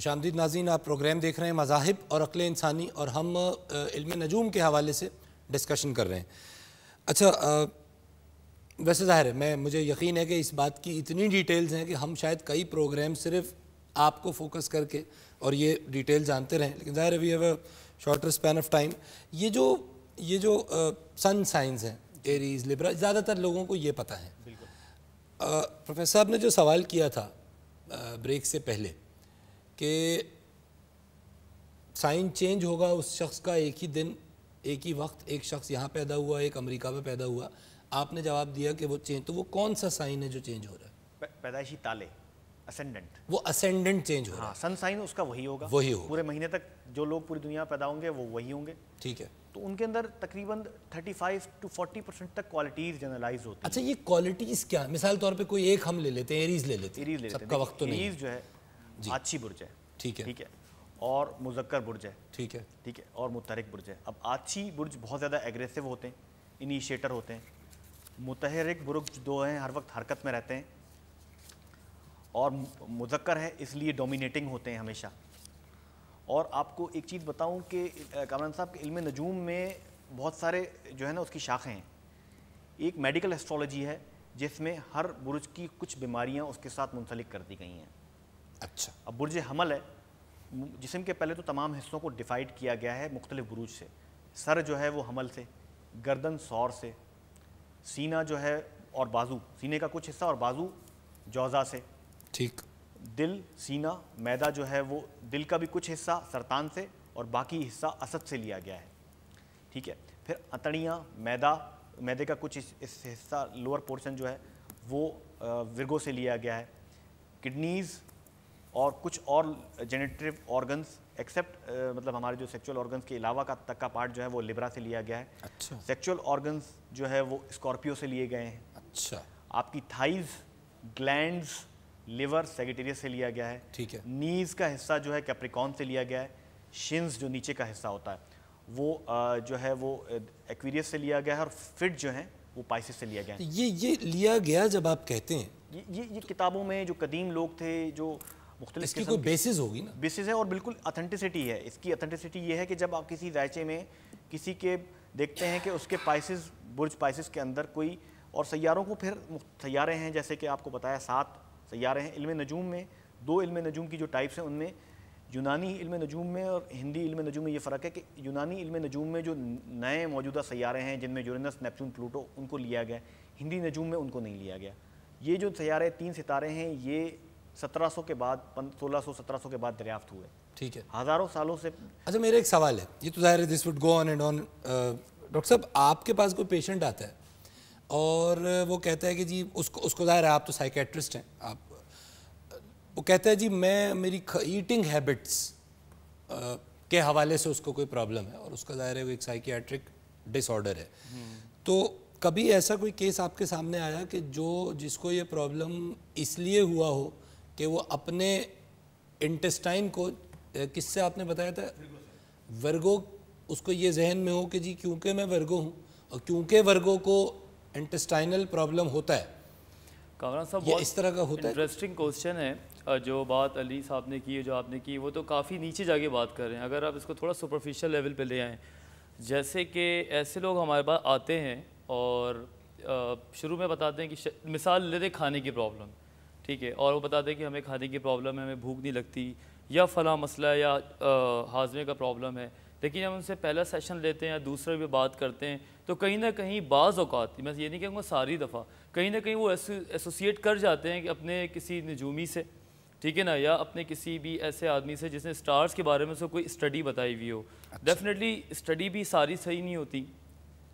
खुश नाजीन आप प्रोग्राम देख रहे हैं मजाहब और अकल इंसानी और हम इल्म नजूम के हवाले से डिस्कशन कर रहे हैं अच्छा आ, वैसे ज़ाहिर है मैं मुझे यकीन है कि इस बात की इतनी डिटेल्स हैं कि हम शायद कई प्रोग्राम सिर्फ आपको फोकस करके और ये डिटेल जानते रहें लेकिन ज़ाहिर we have a shorter span of time ये जो ये जो सन साइंस हैं एरीज लिब्रा ज़्यादातर लोगों को ये पता है प्रोफेसर साहब ने जो सवाल किया था ब्रेक से पहले कि साइन चेंज होगा उस शख्स का एक ही दिन एक ही वक्त एक शख्स यहाँ पैदा हुआ एक अमेरिका में पैदा हुआ आपने जवाब दिया कि वो चेंज तो वो कौन सा साइन है जो चेंज हो रहा है पैदाइशी ताले असेंडेंट वो असेंडेंट चेंज हो रहा हाँ, है सन साइन उसका वही होगा वही होगा पूरे महीने तक जो लोग पूरी दुनिया में पैदा होंगे वो वही होंगे ठीक है तो उनके अंदर तकरीबन 35 टू 40 परसेंट तक क्वालिटीज जनरलाइज होती अच्छा ये क्वालिटीज क्या मिसाल तौर पर कोई एक हम ले लेते हैं एरीज ले लेते हैं एरीज सबका वक्त तो नहीं एरीज जो है आछी बुर्ज है ठीक है ठीक है और मुजक्कर बुर्ज है ठीक है ठीक है और मुतहरक बुर्ज है अब आछी बुर्ज बहुत ज़्यादा एग्रेसिव होते हैं इनिशिएटर होते हैं मुतहरक बुर्ज दो हैं हर वक्त हरकत में रहते हैं और मुजक्कर है इसलिए डोमिनेटिंग होते हैं हमेशा और आपको एक चीज़ बताऊं कि कामरान साहब के इल्म नजूम में बहुत सारे जो है ना उसकी शाखें हैं एक मेडिकल एस्ट्रोलॉजी है जिसमें हर बुर्ज की कुछ बीमारियां उसके साथ मुंसलिक कर दी गई हैं अच्छा अब बुरज हमल है जिसम के पहले तो तमाम हिस्सों को डिफाइड किया गया है मुख्तलिफ बुरुज से सर जो है वो हमल से गर्दन सौर से सीना जो है और बाजू सीने का कुछ हिस्सा और बाजू जौजा से ठीक दिल सीना मैदा जो है वो दिल का भी कुछ हिस्सा सरतान से और बाकी हिस्सा असद से लिया गया है ठीक है फिर अतड़ियाँ मैदा मैदे का कुछ इस हिस्सा लोअर पोर्शन जो है वो विरगो से लिया गया है किडनीज़ और कुछ और जेनेटिव ऑर्गन्स एक्सेप्ट मतलब हमारे जो सेक्सुअल ऑर्गन्स के अलावा का तक का पार्ट जो है वो लिब्रा से लिया गया है अच्छा सेक्सुअल ऑर्गन्स जो है वो स्कॉर्पियो से लिए गए हैं अच्छा आपकी थाइज ग्लैंड्स लिवर सेगेटेरियस से लिया गया है ठीक है नीज का हिस्सा जो है कैप्रिकॉन से लिया गया है शिन्स जो नीचे का हिस्सा होता है वो जो है वो एक्वेरियस से लिया गया है और फिट जो है वो पाइसिस से लिया गया है ये ये लिया गया जब आप कहते हैं ये ये, ये तो, किताबों में जो कदीम लोग थे जो मुख्तलि इसकी कोई बेसिस होगी ना बेसिस है और बिल्कुल अथेंटिसिटी है इसकी अथेंटिसिटी ये है कि जब आप किसी जायचे में किसी के देखते हैं कि उसके पाइसिस बुर्ज पाइसिस के अंदर कोई और सैारों को फिर सैारे हैं जैसे कि आपको बताया सात सैारे हैं इल्म नजूम में दो इल्म नजूम की जो टाइप्स हैं उनमें यूनानी इल्म नजूम में और हिंदी इल्म नजूम में ये फ़र्क है कि यूनानी इल्म नजूम में जो नए मौजूदा सैारे हैं जिनमें यूरेनस नेपचून प्लूटो उनको लिया गया हिंदी नजूम में उनको नहीं लिया गया ये जो सैारे तीन सितारे हैं ये सत्रह के बाद 1600 सौ के बाद दरियाफ्त हुए ठीक है हज़ारों सालों से अच्छा मेरा एक सवाल है ये तो जाहिर है this would go on and on doctor साहब आपके पास कोई पेशेंट आता है और वो कहता है कि जी उसको उसको जाहिर है आप तो साइकेट्रिस्ट हैं आप वो कहता है जी मैं मेरी ईटिंग हैबिट्स के हवाले से उसको कोई प्रॉब्लम है और उसका जाहिर है वो एक साइकियाट्रिक डिसऑर्डर है हम्म। तो कभी ऐसा कोई केस आपके सामने आया कि जो जिसको ये प्रॉब्लम इसलिए हुआ हो कि वो अपने इंटेस्टाइन को किससे आपने बताया था वर्गो उसको ये जहन में हो कि जी क्योंकि मैं वर्गो हूँ और क्योंकि वर्गो को इंटेस्टाइनल प्रॉब्लम होता है कामरान साहब ये इस तरह का होता है इंटरेस्टिंग क्वेश्चन है जो बात अली साहब ने की जो आपने की वो तो काफ़ी नीचे जाके बात कर रहे हैं अगर आप इसको थोड़ा सुपरफिशियल लेवल पे ले आएँ जैसे कि ऐसे लोग हमारे पास आते हैं और शुरू में बताते हैं कि मिसाल ले दे खाने की प्रॉब्लम ठीक है और वो बता दें कि हमें खाने की प्रॉब्लम है हमें भूख नहीं लगती या फला मसला या हाजमे का प्रॉब्लम है लेकिन हम उनसे पहला सेशन लेते हैं या दूसरे भी बात करते हैं तो कहीं ना कहीं बाज़ अवत मैं ये नहीं कहूँगा सारी दफ़ा कहीं ना कहीं वो एसोसिएट कर जाते हैं कि अपने किसी नजूमी से ठीक है ना या अपने किसी भी ऐसे आदमी से जिसने स्टार्स के बारे में से कोई स्टडी बताई हुई हो डेफिनेटली अच्छा। स्टडी भी सारी सही नहीं होती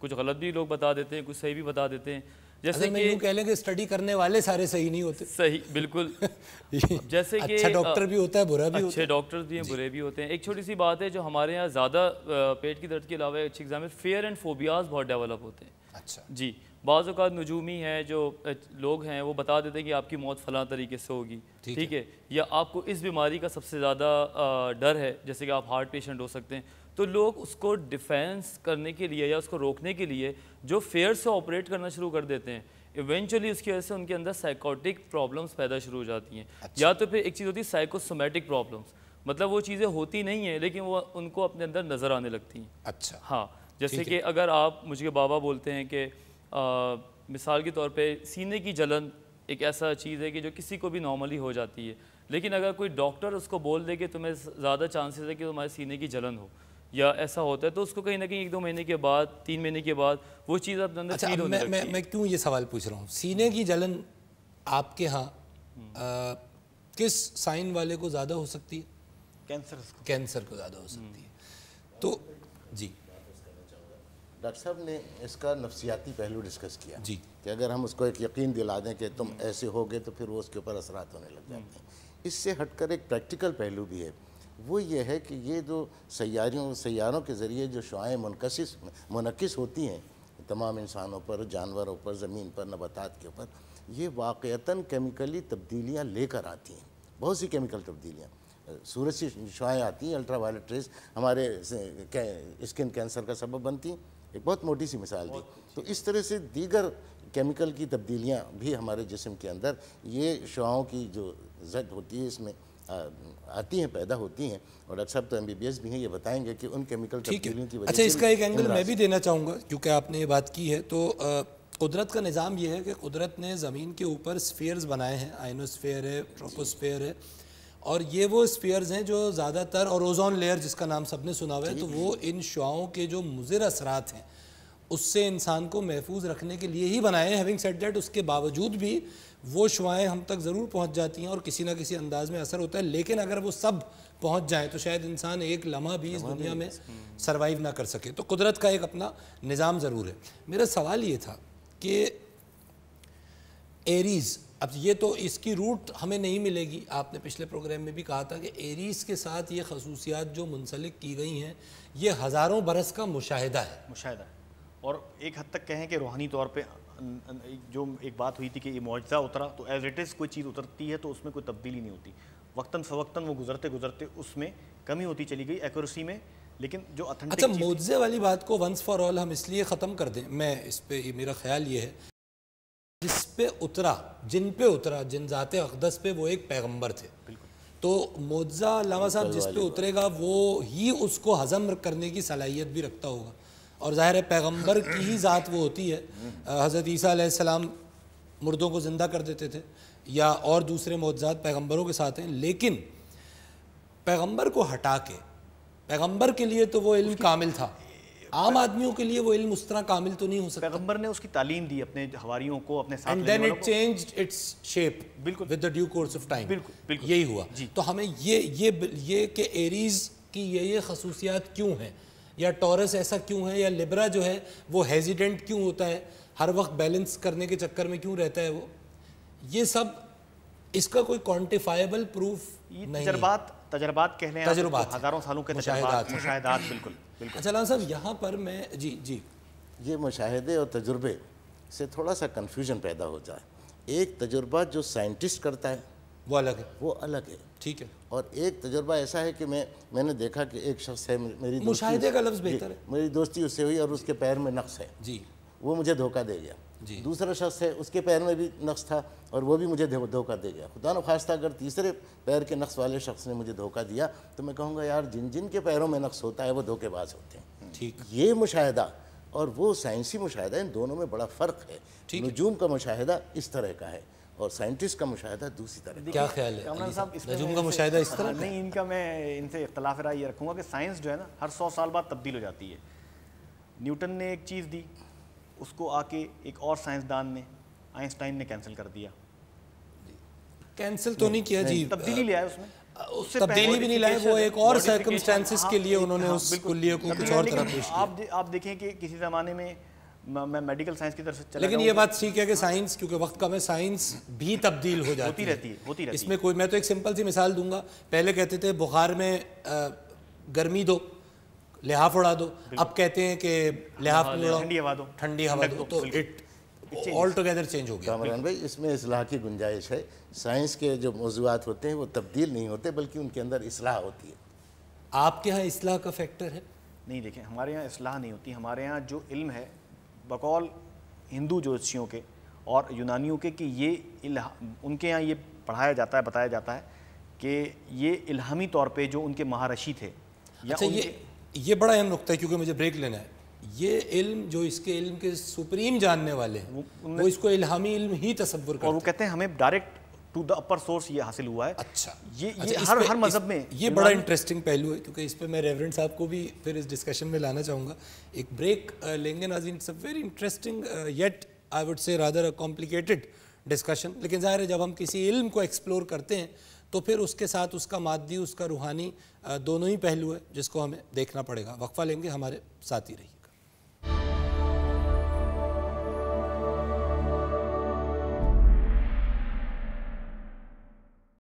कुछ गलत भी लोग बता देते हैं कुछ सही भी बता देते हैं जैसे कि कह लें कि स्टडी करने वाले सारे सही नहीं होते सही बिल्कुल जैसे अच्छा कि अच्छा डॉक्टर भी होता है बुरा भी अच्छे डॉक्टर भी हैं बुरे भी होते हैं एक छोटी सी बात है जो हमारे यहाँ ज़्यादा पेट की दर्द के अलावा अच्छी एग्जाम में फेयर एंड फोबियाज बहुत डेवलप होते हैं अच्छा जी बाज़ अवत नजूमी हैं जो लोग हैं वो बता देते हैं कि आपकी मौत फलां तरीके से होगी ठीक है या आपको इस बीमारी का सबसे ज़्यादा डर है जैसे कि आप हार्ट पेशेंट हो सकते हैं तो लोग उसको डिफेंस करने के लिए या उसको रोकने के लिए जो फेयर से ऑपरेट करना शुरू कर देते हैं इवेंचुअली उसकी वजह से उनके अंदर साइकोटिक प्रॉब्लम्स पैदा शुरू हो जाती हैं अच्छा। या तो फिर एक चीज़ होती है साइकोसोमेटिक प्रॉब्लम्स मतलब वो चीज़ें होती नहीं हैं लेकिन वो उनको अपने अंदर नज़र आने लगती हैं अच्छा हाँ जैसे कि अगर आप मुझे बाबा बोलते हैं कि मिसाल के तौर पर सीने की जलन एक ऐसा चीज़ है कि जो किसी को भी नॉर्मली हो जाती है लेकिन अगर कोई डॉक्टर उसको बोल दे कि तुम्हें ज़्यादा चांसेस है कि तुम्हारे सीने की जलन हो या ऐसा होता है तो उसको कहीं ना कहीं एक दो महीने के बाद तीन महीने के बाद वो चीज़ आप अंदर अच्छा, मैं, मैं, मैं क्यों ये सवाल पूछ रहा हूँ सीने की जलन आपके यहाँ हम्म। किस साइन वाले को ज़्यादा हो सकती है कैंसर कैंसर को ज़्यादा हो सकती है हम्म। तो जी डॉक्टर साहब ने इसका नफसियाती पहलू डिस्कस किया जी कि अगर हम उसको एक यकीन दिला दें कि तुम हम्म। ऐसे हो गए तो फिर वो उसके ऊपर असरात होने लग जाते हैं इससे हटकर एक प्रैक्टिकल पहलू भी है वो ये है कि ये जो सैारियों सैारों के ज़रिए जो शुआएँ मुनकस मनक़स होती हैं तमाम इंसानों पर जानवरों पर ज़मीन पर नबातात के ऊपर ये वाक़ता केमिकली तब्दीलियाँ लेकर आती हैं बहुत सी केमिकल तब्दीलियाँ सूरज सी शुआएँ आती हैं अल्ट्रा वायलेट रेस हमारे स्किन कैंसर का सबब बनती हैं एक बहुत मोटी सी मिसाल दी तो इस तरह से दीगर केमिकल की तब्दीलियाँ भी हमारे जिसम के अंदर ये शुआओं की जो जद होती है इसमें आती हैं पैदा होती हैं और डॉक्टर साहब तो एम भी हैं ये बताएंगे कि उन केमिकल तब्दीलियों की वजह अच्छा इसका एक एंगल मैं भी देना चाहूँगा क्योंकि आपने ये बात की है तो कुदरत का निज़ाम ये है कि कुदरत ने ज़मीन के ऊपर स्फेयर्स बनाए हैं आइनोस्फेयर है ट्रोपोस्फेयर है और ये वो स्पेयर्स हैं जो ज़्यादातर और ओजोन लेयर जिसका नाम सबने सुना हुआ है तो वो इन शुआओं के जो मुजिर असरात हैं उससे इंसान को महफूज रखने के लिए ही बनाए हैं हैविंग सेट डेट उसके बावजूद भी वो शुआएँ हम तक ज़रूर पहुँच जाती हैं और किसी ना किसी अंदाज में असर होता है लेकिन अगर वो सब पहुँच जाएँ तो शायद इंसान एक लम्हा भी इस दुनिया में सर्वाइव हम्म। ना कर सके तो कुदरत का एक अपना निज़ाम ज़रूर है मेरा सवाल ये था कि एरीज़ अब ये तो इसकी रूट हमें नहीं मिलेगी आपने पिछले प्रोग्राम में भी कहा था कि एरीज़ के साथ ये खसूसियात जो मुंसलिक की गई हैं ये हज़ारों बरस का मुशाहिदा है मुशाहिदा और एक हद तक कहें कि रूहानी तौर पर जो एक बात हुई थी कि ये मुआवजा उतरा तो एज इट इज़ कोई चीज़ उतरती है तो उसमें कोई तब्दीली नहीं होती वक्ता फवक्ता वो गुजरते गुजरते उसमें कमी होती चली गई एक्यूरेसी में लेकिन जो अच्छा मुआवजे वाली बात को वंस फॉर ऑल हम इसलिए ख़त्म कर दें मैं इस पर मेरा ख्याल ये है जिस पे उतरा जिन पे उतरा जिन ज़ात अकदस पे वो एक पैगम्बर थे तो मुआवजा लामा साहब जिस पे उतरेगा वो ही उसको हजम करने की सलाहियत भी रखता होगा और ज़ाहिर पैगम्बर की ही ज़ात वो होती है हज़रत ईसा सलाम मुर्दों को ज़िंदा कर देते थे या और दूसरे मुआजात पैगम्बरों के साथ हैं लेकिन पैगम्बर को हटा के पैगम्बर के लिए तो वो इल्म कामिल था आम आदमियों के लिए वो इल्म उस तरह कामिल तो नहीं हो सकता पैगम्बर ने उसकी तालीम दी अपने हवारियों को अपने साथ and then it its shape बिल्कुल with the due course of time बिल्कुल यही हुआ तो हमें ये ये ये कि एरीज की ये ये खसूसियात क्यों हैं या टॉरस ऐसा क्यों है या लिब्रा जो है वो हेजिडेंट क्यों होता है हर वक्त बैलेंस करने के चक्कर में क्यों रहता है वो ये सब इसका कोई क्वान्टिफाइबल प्रूफ नहीं तजर्बात तजर्बात कह लें तजर्बात हज़ारों सालों के मुशाहिदात, मुशाहिदात, बिल्कुल बिल्कुल अच्छा साहब यहाँ पर मैं जी जी ये मुशाहदे और तजुर्बे से थोड़ा सा कन्फ्यूजन पैदा हो जाए एक तजुर्बा जो साइंटिस्ट करता है वो अलग है वो अलग है ठीक है और एक तजुर्बा ऐसा है कि मैं मैंने देखा कि एक शख्स है मेरी मुशाहिदे का लफ्ज़ बेहतर है मेरी दोस्ती उससे हुई और उसके पैर में नक्श है जी वो मुझे धोखा दे गया जी दूसरा शख्स है उसके पैर में भी नक्श था और वो भी मुझे धोखा दे गया खुदा न खास्ता अगर तीसरे पैर के नक्श वाले शख्स ने मुझे धोखा दिया तो मैं कहूँगा यार जिन जिन के पैरों में नक्श होता है वो धोखेबाज होते हैं ठीक ये मुशाहिदा और वो साइंसी मुशाहिदा इन दोनों में बड़ा फ़र्क है नजूम का मुशाहिदा इस तरह का है और साइंटिस्ट का मुशाह दूसरी तरह क्या ख्याल है का मुशाह इस तरह नहीं इनका मैं इनसे इख्तलाफ राय ये रखूँगा कि साइंस जो है ना हर सौ साल बाद तब्दील हो जाती है न्यूटन ने एक चीज़ दी उसको आके एक और साइंसदान ने आइंस्टाइन ने कैंसिल कर दिया कैंसिल तो नहीं किया जी तब्दीली लिया है उसमें उससे तब्दीली भी नहीं लाए वो एक और सर्कमस्टेंसेस के लिए उन्होंने हाँ, उस कुलिये को कुछ और तरह पेश किया आप आप देखें कि किसी ज़माने में मैं मेडिकल साइंस की तरफ से लेकिन ये बात ठीक है कि साइंस हाँ। क्योंकि वक्त कम है साइंस भी तब्दील हो जाती होती रहती है होती रहती इसमें कोई मैं तो एक सिंपल सी मिसाल दूंगा पहले कहते थे बुखार में गर्मी दो लिहाफ उड़ा दो अब कहते हैं कि लिहाफ ठंडी हवा दो ठंडी हवा दो तो इट ऑल टुगेदर चेंज हो गया कामरान भाई इसमें इसलाह की गुंजाइश है साइंस के जो मौजूद होते हैं वो तब्दील नहीं होते बल्कि उनके अंदर इसलाह होती है आपके यहाँ इसलाह का फैक्टर है नहीं देखें हमारे यहाँ इसलाह नहीं होती हमारे यहाँ जो इल्म है बकौल हिंदू ज्योतिषियों के और यूनानियों के कि ये इल्हा उनके यहाँ ये पढ़ाया जाता है बताया जाता है कि ये इल्हामी तौर पे जो उनके महारशी थे या अच्छा ये ये बड़ा अहम नुकता है क्योंकि मुझे ब्रेक लेना है ये इल्म जो इसके इल्म के सुप्रीम जानने वाले हैं वो, वो इसको इल्हामी इल्म ही तस्वुर और वो कहते हैं हमें direct to the upper source ये हासिल हुआ है अच्छा ये अच्छा, हर हर मजहब में ये बड़ा इंटरेस्टिंग पहलू है क्योंकि इस पर मैं रेवरेंट साहब को भी फिर इस डिस्कशन में लाना चाहूँगा एक ब्रेक लेंगे Nazeen it's a very interesting yet I would say rather complicated discussion लेकिन ज़ाहिर है जब हम किसी इल्म को एक्सप्लोर करते हैं तो फिर उसके साथ उसका मादी उसका रूहानी दोनों ही पहलू है जिसको हमें देखना पड़ेगा वक्फा लेंगे हमारे साथ ही रही